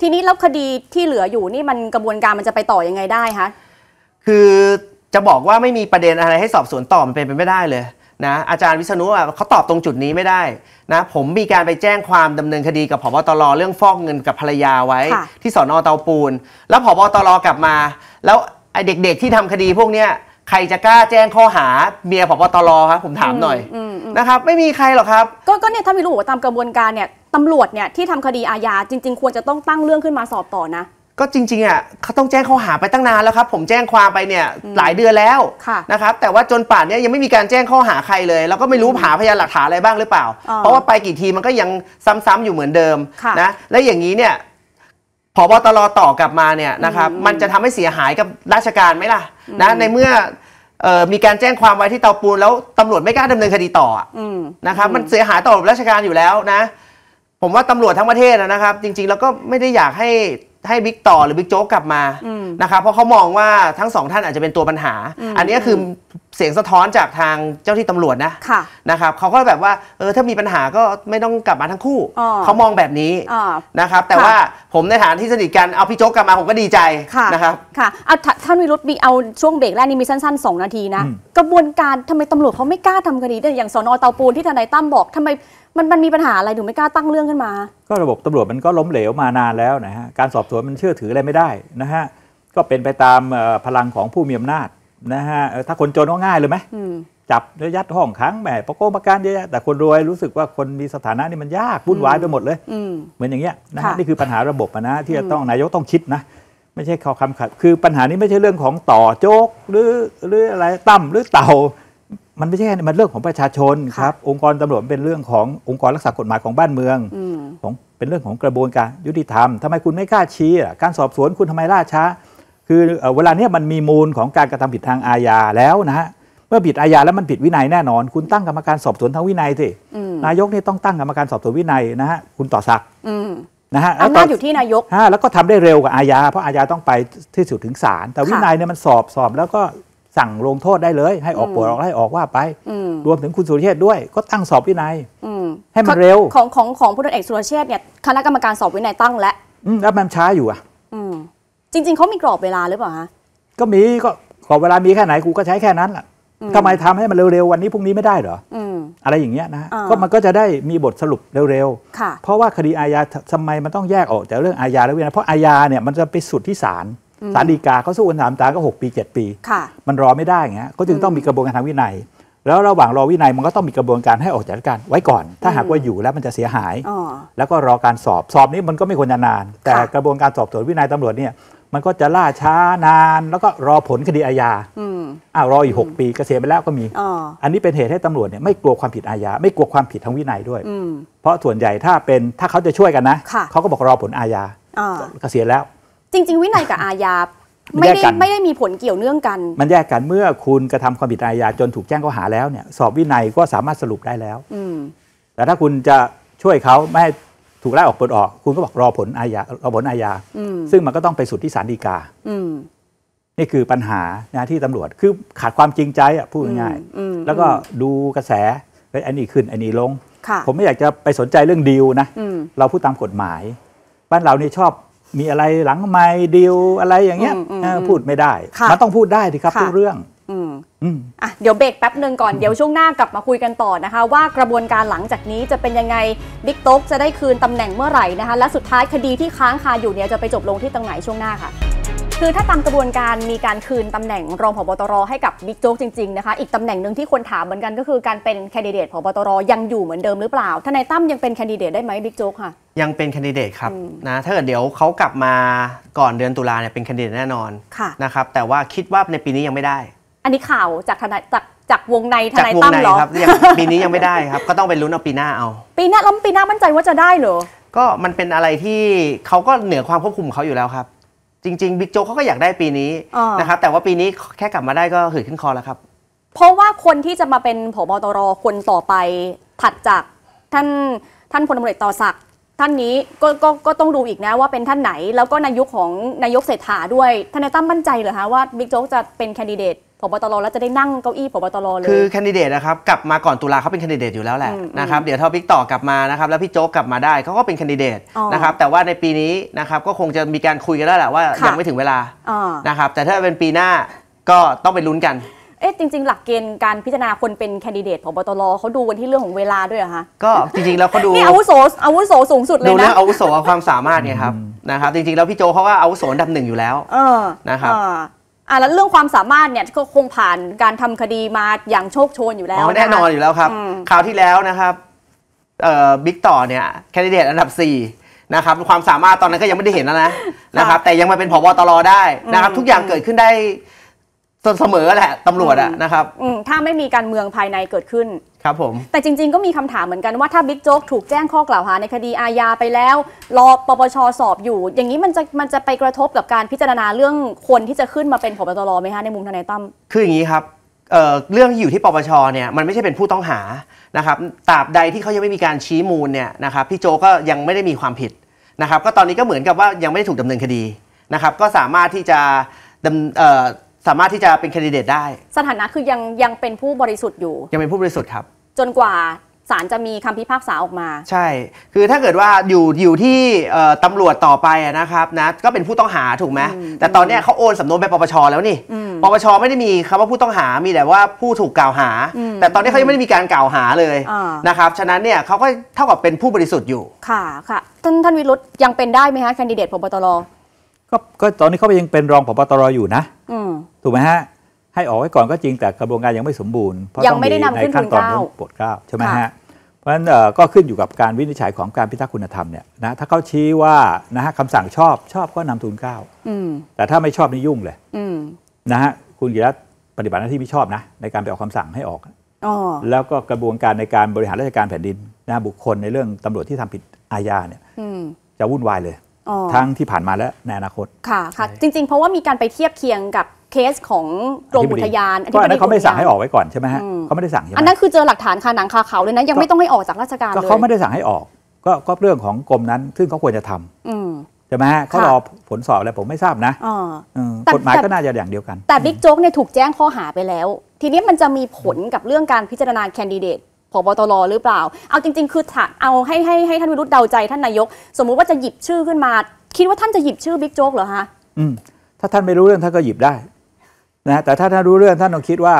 ทีนี้แล้วคดีที่เหลืออยู่นี่มันกระบวนการมันจะไปต่อยังไงได้คะคือจะบอกว่าไม่มีประเด็นอะไรให้สอบสวนต่อมันเป็นไปไม่ได้เลยนะ อาจารย์วิษณุเขาตอบตรงจุดนี้ไม่ได้นะ ผมมีการไปแจ้งความดำเนินคดีกับพบตรเรื่องฟอกเงินกับภรรยาไว้ ที่สอนอเตาปูน แล้วพบตรกลับมา แล้วไอเด็กๆที่ทำคดีพวกเนี้ยใครจะกล้าแจ้งข้อหาเมียพบตรครับผมถามหน่อยนะครับ ไม่มีใครหรอกครับ ก็ก็เนี่ยถ้ามีรู้ว่าตามกระบวนการเนี่ยตำรวจเนี่ยที่ทำคดีอาญาจริงๆ ควรจะต้องตั้งเรื่องขึ้นมาสอบต่อนะก็จริงๆอ่ะเขาต้องแจ้งข้อหาไปตั้งนานแล้วครับผมแจ้งความไปเนี่ยหลายเดือนแล้วนะครับแต่ว่าจนป่านนี้ยังไม่มีการแจ้งข้อหาใครเลยเราก็ไม่รู้หาพยานหลักฐานอะไรบ้างหรือเปล่า เพราะว่าไปกี่ทีมันก็ยังซ้ำๆอยู่เหมือนเดิมนะและอย่างนี้เนี่ยพบตรต่อกลับมาเนี่ยนะครับมันจะทำให้เสียหายกับราชการไหมล่ะนะในเมื่อมีการแจ้งความไว้ที่เตาปูนแล้วตำรวจไม่กล้าดำเนินคดีต่อนะครับมันเสียหายต่อราชการอยู่แล้วนะ ผมว่าตำรวจทั้งประเทศนะครับ จริง ๆแล้วก็ไม่ได้อยากให้ให้บิ๊กต่อหรือบิ๊กโจ๊กกลับมานะครับเพราะเขามองว่าทั้งสองท่านอาจจะเป็นตัวปัญหา อันนี้คือเสียงสะท้อนจากทางเจ้าที่ตำรวจนะะนะครับ เขาก็แบบว่า เออถ้ามีปัญหาก็ไม่ต้องกลับมาทั้งคู่ เขามองแบบนี้นะครับ แต่ว่าผมในฐานที่สนิทกัน เอาพี่โจ๊กกลับมาผมก็ดีใจนะครับ ค่ะเอาท่านวิรุธมีเอาช่วงเบรกแรกนี้มีสั้นๆ 2 นาทีนะ กระบวนการทำไมตำรวจเขาไม่กล้าทำคดีอย่างสอนอเตาปูนที่ทนายตั้มบอกทำไมมันมันมีปัญหาอะไรถึงไม่กล้าตั้งเรื่องขึ้นมา ก็ระบบตำรวจมันก็ล้มเหลวมานานแล้วนะฮะ การสอบสวนมันเชื่อถืออะไรไม่ได้นะฮะ ก็เป็นไปตามพลังของผู้มีอำนาจนะฮะถ้าคนจนก็ง่ายเลยไหมจับยัดห้องขังแหมประโกประกันเยอะแต่คนรวยรู้สึกว่าคนมีสถานะนี่มันยากวุ่นวายไปหมดเลยเหมือนอย่างเงี้ยนะฮะนี่คือปัญหาระบบนะที่จะต้องนายกต้องคิดนะไม่ใช่ข้อคำขัดคือปัญหานี้ไม่ใช่เรื่องของต่อโจกหรือหรืออะไรตั้มหรือเต่า มันไม่ใช่มันเรื่องของประชาชนครับ องค์กรตำรวจเป็นเรื่องขององค์กรรักษากฎหมายของบ้านเมืองของ เป็นเรื่องของกระบวนการยุติธรรมทำไมคุณไม่กล้าชี้ การสอบสวนคุณทำไมล่าช้าคือเวลาเนี้ยมันมีมูลของการกระทำผิดทางอาญาแล้วนะฮะเมื่อผิดอาญาแล้วมันผิดวินัยแน่นอนคุณตั้งกรรมการสอบสวนทางวินัยสินายกนี่ต้องตั้งกรรมการสอบสวนวินัยนะฮะคุณต่อสักนะฮะอำนาจอยู่ที่นายกฮะแล้วก็ทำได้เร็วกว่าอาญาเพราะอาญาต้องไปที่สุดถึงศาลแต่วินัยเนี่ยมันสอบสอบ แล้วก็สั่งลงโทษได้เลย ให้ออกปวดออกไล่ออกว่าไป รวมถึงคุณสุรเชษด้วยก็ตั้งสอบวินัยให้มันเร็วของของของผู้นักเอกสุรเชษเนี่ยคณะกรรมการสอบวินัยตั้งแล้วแล้วมันช้าอยู่อ่ะจริงๆ เขามีกรอบเวลาหรือเปล่าคะก็มีก็กรอบเวลามีแค่ไหนกูก็ใช้แค่นั้นแหละทำไมทำให้มันเร็วๆวันนี้พรุ่งนี้ไม่ได้เหรออะไรอย่างเงี้ยนะก็มันก็จะได้มีบทสรุปเร็วๆเพราะว่าคดีอาญาทำไมมันต้องแยกออกจากเรื่องอาญาแล้วเนัยเพราะอาญาเนี่ยมันจะไปสุดที่ศาลศาลฎีกาเขาสู้กันสามตาก็6 ปี 7 ปีมันรอไม่ได้เงี้ยก็จึงต้องมีกระบวนการทางวินัย แล้วระหว่างรอวินัยมันก็ต้องมีกระบวนการให้ออกจากการไว้ก่อน ถ้าหากว่าอยู่แล้วมันจะเสียหายแล้วก็รอการสอบสอบนี้มันก็ไม่ควรจะนาน แต่กระบวนการสอบสวนวินัยตำรวจเนี่ยมันก็จะล่าช้านาน แล้วก็รอผลคดีอาญาอ้าวรออีกหกปีกเกษียณไปแล้วก็มีออันนี้เป็นเหตุให้ตำรวจเนี่ยไม่กลัวความผิดอาญาไม่กลัวความผิดทางวินัยด้วยเพราะส่วนใหญ่ถ้าเป็นถ้าเขาจะช่วยกันนะะเขาก็บอกรอผลอาญาเกษียณแล้ว จริง ๆ วินัยกับอาญาไม่ได้ไม่ได้มีผลเกี่ยวเนื่องกัน มันแยกกันเมื่อคุณกระทำความผิดอาญา จนถูกแจ้งข้อหาแล้วเนี่ย สอบวินัยก็สามารถสรุปได้แล้ว อืแต่ถ้าคุณจะช่วยเขาไม่ถูกไล่ออกปลดออก คุณก็บอกรอผลอาญารอผลอาญาซึ่งมันก็ต้องไปสุดที่ศาลฎีกานี่คือปัญหานะที่ตำรวจคือขาดความจริงใจอ่ะพูดง่ายๆแล้วก็ดูกระแสไอันนี้ขึ้นอันนี้ลง ผมไม่อยากจะไปสนใจเรื่องดีลนะ เราพูดตามกฎหมาย บ้านเราเนี่ยชอบมีอะไรหลังไม่ดีลอะไรอย่างเงี้ยพูดไม่ได้มันต้องพูดได้ทีครับทุกเรื่องอ่ะเดี๋ยวเบรกแป๊บหนึ่งก่อนเดี๋ยวช่วงหน้ากลับมาคุยกันต่อนะคะ ว่ากระบวนการหลังจากนี้จะเป็นยังไงบิ๊กโต๊กจะได้คืนตำแหน่งเมื่อไหร่นะคะและสุดท้ายคดีที่ค้างคาอยู่เนี่ยจะไปจบลงที่ตรงไหนช่วงหน้าค่ะ คือถ้าตามกระบวนการมีการคืนตำแหน่ง รองผบตรให้กับบิ๊กโจ๊กจริงๆนะคะอีกตำแหน่งหนึ่งที่คนถามเหมือนกันก็คือการเป็นแคนดิเดตผบตรยังอยู่เหมือนเดิมหรือเปล่าทนายตั้มยังเป็นแคนดิเดตได้ไหมบิ๊กโจ๊กค่ะ ยังเป็นแคนดิเดตครับนะถ้าเกิดเดี๋ยวเขากลับมาก่อนเดือนตุลาเนี่ยเป็นแคนดิเดตแน่นอนนะครับแต่ว่าคิดว่าในปีนี้ยังไม่ได้อันนี้ข่าวจากทนายจากจากวงในทนายตั้มเหรอครับยังปีนี้ยังไม่ได้ครับ ก็ต้องไปลุ้นเอาปีหน้าเอา ปีหน้าแล้วปีหน้ามั่นใจว่าจะได้เหรอก็มันเป็นอะไรที่เขาก็เหนือความควบคุมเขาอยู่แล้วครับ จริง ๆบิ๊กโจ๊กเขาก็อยากได้ปีนี้นนะครับแต่ว่าปีนี้แค่กลับมาได้ก็หืดขึ้นคอแล้วครับ เพราะว่าคนที่จะมาเป็นผบตร คนต่อไปถัดจากท่านท่านพลตำรวจต่อศักดิ์ท่านนี้ก็ก็ก็ต้องดูอีกนะว่าเป็นท่านไหนแล้วก็นายกของนายกเศรษฐาด้วยทนายตั้มมั่นใจเหรอคะว่าบิ๊กโจ๊กจะเป็นแคนดิเดตผบตรแล้วจะได้นั่งเก้าอี้ผบตรเลยคือแคนดิเดตนะครับกลับมาก่อนตุลาเขาเป็นแคนดิเดตอยู่แล้วแหละนะครับเดี๋ยวถ้าบิ๊กต่อกลับมานะครับแล้วพี่โจ๊กกลับมาได้เขาก็เป็นแคนดิเดตนะครับแต่ว่าในปีนี้นะครับก็คงจะมีการคุยกันแล้วแหละว่ายังไม่ถึงเวลานะครับแต่ถ้าเป็นปีหน้าก็ต้องไปลุ้นกันเอ๊ะจริง ๆ หลักเกณฑ์การพิจารณาคนเป็นแคนดิเดตผบตรเขาดูกันที่เรื่องของเวลาด้วยเหรอคะก็จริงๆแล้วเขาดูนี่อาวุโสอาวุโสสูงสุดเลยนะดูเรื่องอาวุโสความสามารถไงครับนะครับจริงๆแล้วพี่โจเขาก็อาวุโสอันดับหนึ่งอยู่แล้วนะครับอ่ะแล้วเรื่องความสามารถเนี่ยก็คงผ่านการทำคดีมาอย่างโชคโชนอยู่แล้วแน่นอนอยู่แล้วครับคราวที่แล้วนะครับบิ๊กต่อเนี่ยแคนดิเดตอันดับ4นะครับความสามารถตอนนั้นก็ยังไม่ได้เห็นแล้วนะนะครับแต่ยังมาเป็นผบตรได้นะครับทุกอย่างเกิดขึ้นได้เสมอแหละตำรวจอะนะครับถ้าไม่มีการเมืองภายในเกิดขึ้น ครับผม แต่จริงๆ ก็มีคำถามเหมือนกันว่าถ้าบิ๊กโจ๊กถูกแจ้งข้อกล่าวหาในคดีอาญาไปแล้ว รอปปชสอบอยู่ อย่างนี้มันจะมันจะไปกระทบกับการพิจารณาเรื่องคนที่จะขึ้นมาเป็นผบตรไหมคะในมุมทนายตั้มคืออย่างนี้ครับเเรื่องที่อยู่ที่ปปชเนี่ยมันไม่ใช่เป็นผู้ต้องหานะครับตราบใดที่เขายังไม่มีการชี้มูลเนี่ยนะครับพี่โจก็ยังไม่ได้มีความผิดนะครับ ก็ตอนนี้ก็เหมือนกับว่ายังไม่ได้ถูกดำเนินคดีนะครับก็สามารถที่จะสามารถที่จะเป็นคนดิเดตได้ สถานะคือยังยังเป็นผู้บริสุทธิ์อยู่ยังเป็นผู้บริสุทธิ์ครับ จนกว่าศาลจะมีคำพิพากษาออกมา ใช่คือถ้าเกิดว่าอยู่อยู่ที่ตำรวจต่อไปนะครับนะก็เป็นผู้ต้องหาถูกไหมแต่ตอนนี้เขาโอนสำนวนไปปปชแล้วนี่ปปชไม่ได้มีคำว่าผู้ต้องหามีแต่ว่าผู้ถูกกล่าวหา แต่ตอนนี้เขายังไม่ได้มีการกล่าวหาเลยนะครับฉะนั้นเนี่ยเขาก็เท่ากับเป็นผู้บริสุทธิ์อยู่ค่ะค่ะท่านท่านวิรุธยังเป็นได้ไหมคะแคนดิเดตพบตรก็ตอนนี้เขายังเป็นรองพบตรอยู่นะถูกไหมฮะ ให้ออกไว้ก่อนก็จริงแต่กระบวนการยังไม่สมบูรณ์ เพราะ้องมีใ้นข้นขั้นตอนโปวดเก้าใช่ไหมฮะ เพราะฉะนั้นก็ขึ้นอยู่กับการวินิจฉัยของการพิทักษ์คุณธรรมเนี่ยนะถ้าเขาชี้ว่านะฮะคำสั่งชอบชอบก็นำทุนเก้าแต่ถ้าไม่ชอบนี่ยุ่งเลยนะฮะคุณกีรัตปฏิบัติหน้าที่ไม่ชอบนะในการไปออกคำสั่งให้ออกแล้วก็กระบวนการในการบริหารราชการแผ่นดินนะบุคคลในเรื่องตำรวจที่ทำผิดอาญาเนี่ยจะวุ่นวายเลยทั้งที่ผ่านมาและในอนาคต ค่ะ ค่ะ จริงๆ เพราะว่ามีการไปเทียบเคียงกับเคสของกรมอุทยานก็อันนั้นเขาไม่สั่งให้ออกไว้ก่อนใช่ไหมฮะเขาไม่ได้สั่งใช่ไหมอันนั้นคือเจอหลักฐานคาหนังคาเขาเลยนะ ยังไม่ต้องให้ออกจากราชการเลย ก็เขาไม่ได้สั่งให้ออก ก็ก็เรื่องของกรมนั้นซึ่งเขาควรจะทำใช่ไหมเขารอผลสอบอะไรผมไม่ทราบนะกฎหมายก็น่าจะอย่างเดียวกัน แต่บิ๊กโจ๊กเนี่ยถูกแจ้งข้อหาไปแล้ว ทีนี้มันจะมีผลกับเรื่องการพิจารณาแคนดิเดตพบตรหรือเปล่า เอาจริงๆ คือถ้าเอาให้ให้ให้ท่านวิรุธเดาใจ ท่านนายกสมมุติว่าจะหยิบชื่อขึ้นมา คิดว่าท่านจะหยิบชื่อบิ๊กโจ๊กเหรอฮะอืมถ้าท่านไม่รู้เรื่องท่านก็หยิบได้นะแต่ถ้าท่านรู้เรื่องท่านต้องคิดว่า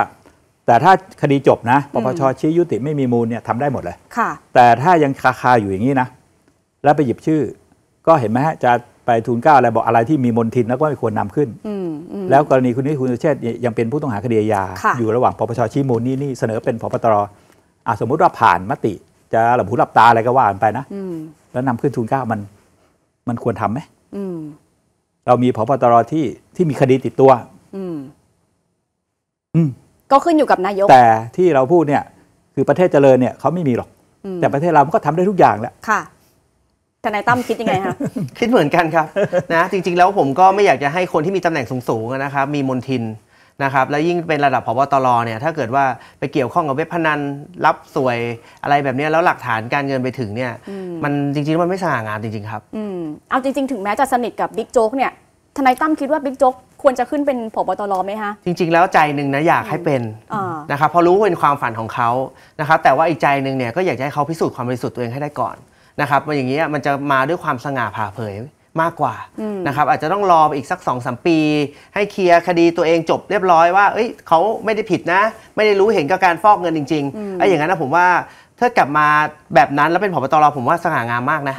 แต่ถ้าคดีจบนะปปชชี้ยุติไม่มีมูลเนี่ยทำได้หมดเลยค่ะ แต่ถ้ายังคาคาอยู่อย่างนี้นะ แล้วไปหยิบชื่อก็เห็นไหมฮะจะไปทูลเก้า อะไร บอกอะไรที่มีมนทินแล้วก็ไม่ควรนำขึ้นแล้วกรณีคุณน้คุณเชษยังเป็นผู้ต้องหาคดียาอยู่ระหว่างปปชชี้มูลนี่นี่เสนอเป็นพบตรสมมุติว่าผ่านมติจะหลับหูหลับตาอะไรก็ว่ากันไปนะแล้วนำขึ้นทุนเก้ามัน มันควรทํำไหมเรามีพบตรที่ที่มีคดีติดตัว อืม อืม ก็ขึ้นอยู่กับนายกแต่ที่เราพูดเนี่ย คือประเทศเจริญเนี่ยเขาไม่มีหรอก แต่ประเทศเราก็ทำได้ทุกอย่างแหละค่ะทนายตั้มคิดยังไงคะคิดเหมือนกันครับนะจริง ๆ แล้วผมก็ไม่อยากจะให้คนที่มีตำแหน่งสูงๆนะครับมีมนทินนะครับแล้วยิ่งเป็นระดับพบตรเนี่ยถ้าเกิดว่าไปเกี่ยวข้องกับเว็บพนันรับสวยอะไรแบบนี้แล้วหลักฐานการเงินไปถึงเนี่ยมันจริงๆมันไม่สง่างามจริง ๆ ครับอืมเอาจริง ๆ ถึงแม้จะสนิทกับบิ๊กโจ๊กเนี่ยทนายตั้มคิดว่าบิ๊กโจ๊กควรจะขึ้นเป็นพบตรไหมคะจริง ๆ แล้วใจหนึ่งนะอยากให้เป็นนะครับเพราะรู้เป็นความฝันของเขานะครับแต่ว่าอีกใจหนึ่งเนี่ยก็อยากให้เขาพิสูจน์ความบริสุทธิ์ตัวเองให้ได้ก่อนนะครับมันอย่างนี้มันจะมาด้วยความสง่าผ่าเผยมากกว่านะครับอาจจะต้องรออีกสัก2อสปี ให้เคลียร์คดีตัวเองจบเรียบร้อยว่าเอ้ยเขาไม่ได้ผิดนะ ไม่ได้รู้เห็นกับการฟอกเงินจริงๆไอ้อย่างนั้นนะผมว่าถ้ากลับมาแบบนั้นแล้วเป็นผบตรผมว่าสง่างามมากนะ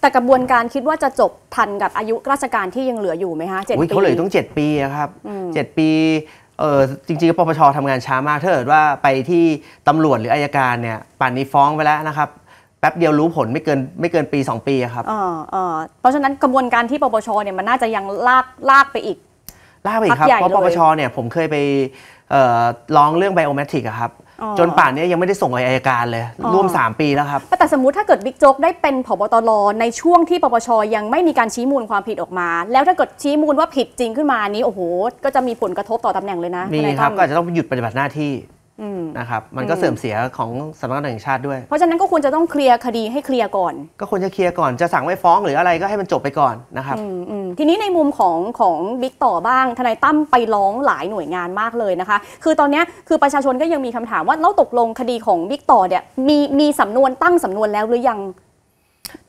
แต่กระบวนการคิดว่าจะจบทันกับอายุราชการที่ยังเหลืออยู่ไหมคะเจ็ดปีเขาเหลือต้อง 7 ปีครับเจ็ดปีเออจริงๆปปชทำงานช้ามากเถิดว่าไปที่ตำรวจหรืออายการเนี่ยป่านนี้ฟ้องไปแล้วนะครับป๊บเดียวรู้ผลไม่เกินไม่เกินปี 2 ปีครับเออเออเพราะฉะนั้นกระบวนการที่ปปช เนี่ยมันน่าจะยังลากลากไปอีก ลากไปอีกครับเพราะปปช เนี่ยผมเคยไปร้องเรื่องไบโอเมตริกอะครับ จนป่านนี้ยังไม่ได้ส่งไปอายการเลย ร่วม 3 ปีแล้วครับ แต่สมมติถ้าเกิดบิ๊กโจ๊กได้เป็นผบตรในช่วงที่ปปช ยังไม่มีการชี้มูลความผิดออกมาแล้วถ้าเกิดชี้มูลว่าผิดจริงขึ้นมานี้โอ้โหก็จะมีผลกระทบต่อตำแหน่งเลยนะมีครับก็จะต้องหยุดปฏิบัติหน้าที่นะครับมันก็เสื่อมเสียของสำนักงานแห่งชาติด้วย เพราะฉะนั้นก็ควรจะต้องเคลียร์คดีให้เคลียร์ก่อน ก็ควรจะเคลียร์ก่อนจะสั่งไม่ฟ้องหรืออะไรก็ให้มันจบไปก่อนนะครับทีนี้ในมุมของของบิ๊กต่อบ้างทนายตั้มไปร้องหลายหน่วยงานมากเลยนะคะคือตอนนี้คือประชาชนก็ยังมีคำถามว่าเราตกลงคดีของบิ๊กต่อเนี่ยมีมีสำนวนตั้งสำนวนแล้วหรือยัง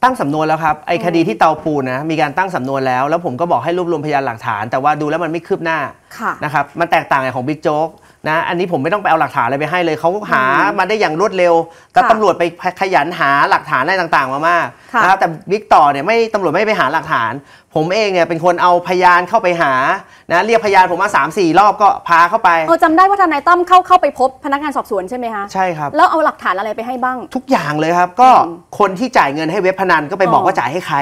ตั้งสำนวนแล้วครับไอ้คดีที่เตาปูนนะมีการตั้งสำนวนแล้วแล้วผมก็บอกให้รวบรวมพยานหลักฐานแต่ว่าดูแล้วมันไม่คืบหน้านะครับมันแตกต่างกับของบิ๊กโจ๊กนะอันนี้ผมไม่ต้องไปเอาหลักฐานอะไรไปให้เลยเขาหามาได้อย่างรวดเร็วก็ตำรวจไปขยันหาหลักฐานอะไรต่างๆมามากนะครับแต่บิ๊กต่อเนี่ยไม่ตำรวจไม่ไปหาหลักฐาน ผมเองเนี่ยเป็นคนเอาพยานเข้าไปหานะเรียกพยานผมมา3ามสี่รอบก็พาเข้าไปเออจำได้ว่าทนายตั้มเข้าเข้าไปพบพนักงานสอบสวนใช่ไหมคะใช่ครับแล้วเอาหลักฐานอะไรไปให้บ้าง ทุกอย่างเลยครับ ก็คนที่จ่ายเงินให้เว็บพนันก็ไปบอกว่าจ่ายให้ใคร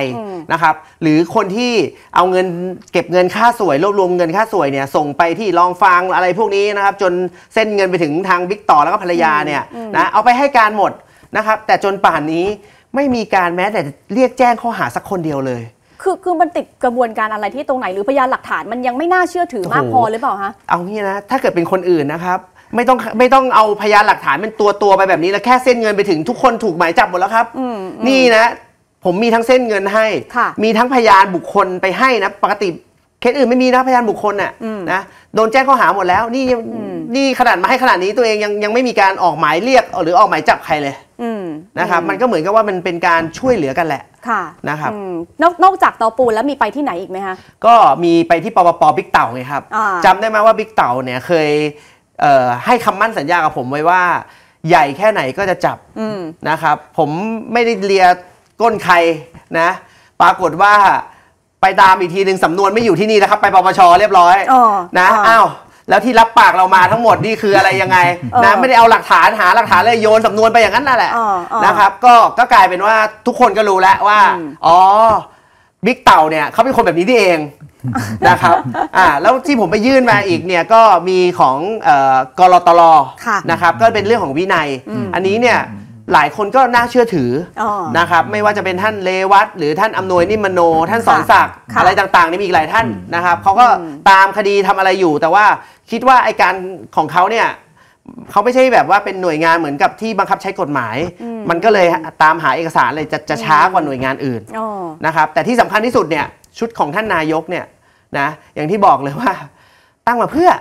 นะครับ หรือคนที่เอาเงิน เก็บเงินค่าสวยรวบรวมเงินค่าสวยเนี่ยส่งไปที่ลองฟังอะไรพวกนี้นะครับจนเส้นเงินไปถึงทางบิ๊กต่อแล้วก็ภรรยาเนี่ยนะเอาไปให้การหมดนะครับ แต่จนป่านนี้ไม่มีการแม้แต่เรียกแจ้งข้อหาสักคนเดียวเลย คือคือมันติดกระบวนการอะไรที่ตรงไหน หรือพยานหลักฐานมันยังไม่น่าเชื่อถือมากพอหรือเปล่าฮะเอางี้นะ ถ้าเกิดเป็นคนอื่นนะครับ ไม่ต้องไม่ต้องเอาพยานหลักฐานเป็นตัวตัวไปแบบนี้แล้วแค่เส้นเงินไปถึงทุกคนถูกหมายจับหมดแล้วครับ นี่นะผมมีทั้งเส้นเงินให้มีทั้งพยานบุคคลไปให้นะปกติเคสอื่นไม่มีนะพยานบุคคลน่ะนะโดนแจ้งข้อหาหมดแล้วนี่นี่ขนาดมาให้ขนาดนี้ตัวเองยังยังไม่มีการออกหมายเรียกหรือออกหมายจับใครเลยนะครับมันก็เหมือนกับว่ามันเป็นการช่วยเหลือกันแหละ ค่ะนะครับนอกนอกจากเตาปูนแล้วมีไปที่ไหนอีกไหมคะก็มีไปที่ปปปบิ๊กเต่าไงครับจำได้ไหมว่าบิ๊กเต่าเนี่ยเคยให้คำมั่นสัญญากับผมไว้ว่าใหญ่แค่ไหนก็จะจับนะครับผมไม่ได้เลียก้นใครนะ ปรากฏว่าไปตามอีกทีหนึ่งสำนวนไม่อยู่ที่นี่นะครับไปปปชเรียบร้อยอนะอ้าว แล้วที่รับปากเรามาทั้งหมดนี่คืออะไรยังไงนะไม่ได้เอาหลักฐานหาหลักฐานเลยโยนสำนวนไปอย่างนั้นนั่นแหละนะครับก็ก็กลายเป็นว่าทุกคนก็รู้แล้วว่า อ๋อบิ๊กเต่าเนี่ยเขาเป็นคนแบบนี้ที่เองนะครับอ่าแล้วที่ผมไปยื่นมาอีกเนี่ยก็มีของกรตลนะครับ ก็เป็นเรื่องของวินัย อันนี้เนี่ยหลายคนก็น่าเชื่อถืออนะครับ ไม่ว่าจะเป็นท่านเลวัตหรือท่านอำนวยนิมโน ท่านสอนศักดิ์อะไรต่าง ๆ นี่มีอีกหลายท่านนะครับเขาก็ตามคดีทำอะไรอยู่ แต่ว่าคิดว่าไอการของเขาเนี่ยเขาไม่ใช่แบบว่าเป็นหน่วยงานเหมือนกับที่บังคับใช้กฎหมาย มันก็เลยตามหาเอกสารเลยจะจะช้ากว่าหน่วยงานอื่นนะครับแต่ที่สำคัญที่สุดเนี่ย ชุดของท่านนายกเนี่ยนะอย่างที่บอกเลยว่าตั้งมาเพื่อ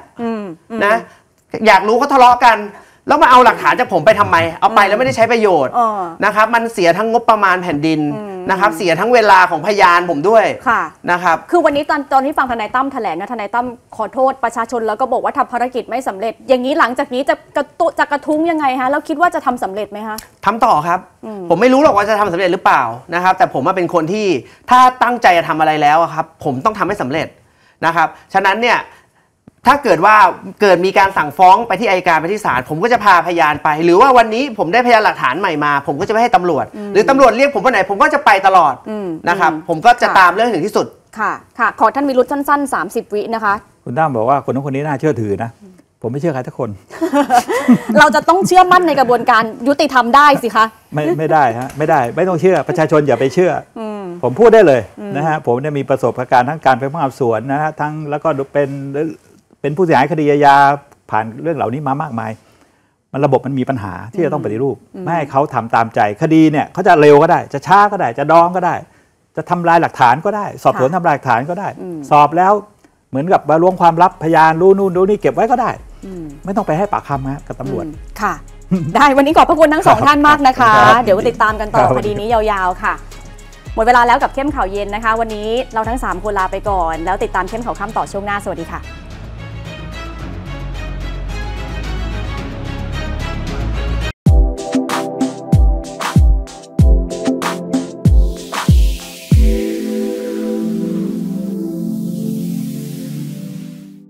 นะ อยากรู้ก็ทะเลาะกันแล้วมาเอาหลักฐานจากผมไปทำไม เอาไปแล้วไม่ได้ใช้ประโยชน์นะครับ มันเสียทั้งงบประมาณแผ่นดินนะครับ เสียทั้งเวลาของพยานผมด้วยค่ะนะครับ คือวันนี้ ตอนตอนที่ฟังทนายตั้มแถลงนะทนายตั้มขอโทษประชาชนแล้วก็บอกว่าทำภารกิจไม่สำเร็จ อย่างนี้หลังจากนี้จะกระตุจะกระทุ้งยังไงฮะ แล้วคิดว่าจะทำสำเร็จไหมฮะทำต่อครับ ผมไม่รู้หรอกว่าจะทำสำเร็จหรือเปล่านะครับ แต่ผมว่าเป็นคนที่ถ้าตั้งใจจะทำอะไรแล้วครับ ผมต้องทำให้สำเร็จนะครับ ฉะนั้นเนี่ยถ้าเกิดว่าเกิดมีการสั่งฟ้องไปที่อายการไปที่ศาลผมก็จะพาพยานไป หรือว่าวันนี้ผมได้พยานหลักฐานใหม่มา ผมก็จะไปให้ตำรวจ หรือตำรวจเรียกผมว่นไหน ผมก็จะไปตลอดนะครับผมก็จะตามเรื่องถึงที่สุดค่ะค่ะ ขอท่านมีรุดสั้น ๆ 30 วินะคะ คุณตั้มบอกว่าคนทั้งคนนี้น่าเชื่อถือนะผมไม่เชื่อใครทุกคน เราจะต้องเชื่อมั่นในกระบวนการยุติธรรมได้สิคะ ไม่ไม่ได้ฮะไม่ได้ไม่ต้องเชื่อประชาชนอย่าไปเชื่อผมพูดได้เลยนะฮะผมเนี่ยมีประสบการณ์ทั้งการเป็นผู้อบสวนนะฮะทั้งแล้วก็เป็นเป็นผู้เสียหายคดียาผ่านเรื่องเหล่านี้มามากมาย มันระบบมันมีปัญหาที่จะต้องปฏิรูป ไม่ให้เขาทำตามใจคดีเนี่ยเขาจะเร็วก็ได้ จะช้าก็ได้จะดองก็ได้ จะทำลายหลักฐานก็ได้สอบสวนทำลายหลักฐานก็ได้ สอบแล้วเหมือนกับมาล้วงความลับพยานรู้นู่นรู้นี่เก็บไว้ก็ได้ไม่ต้องไปให้ปากคำนะกับตำรวจค่ะได้วันนี้ขอบพระคุณทั้งสองท่านมากนะคะ เดี๋ยวติดตามกันต่อคดีนี้ยาว ๆค่ะหมดเวลาแล้วกับเข้มข่าวเย็นนะคะ วันนี้เราทั้ง3คนลาไปก่อน แล้วติดตามเข้มข่าวค่ำต่อช่วงหน้าสวัสดีค่ะ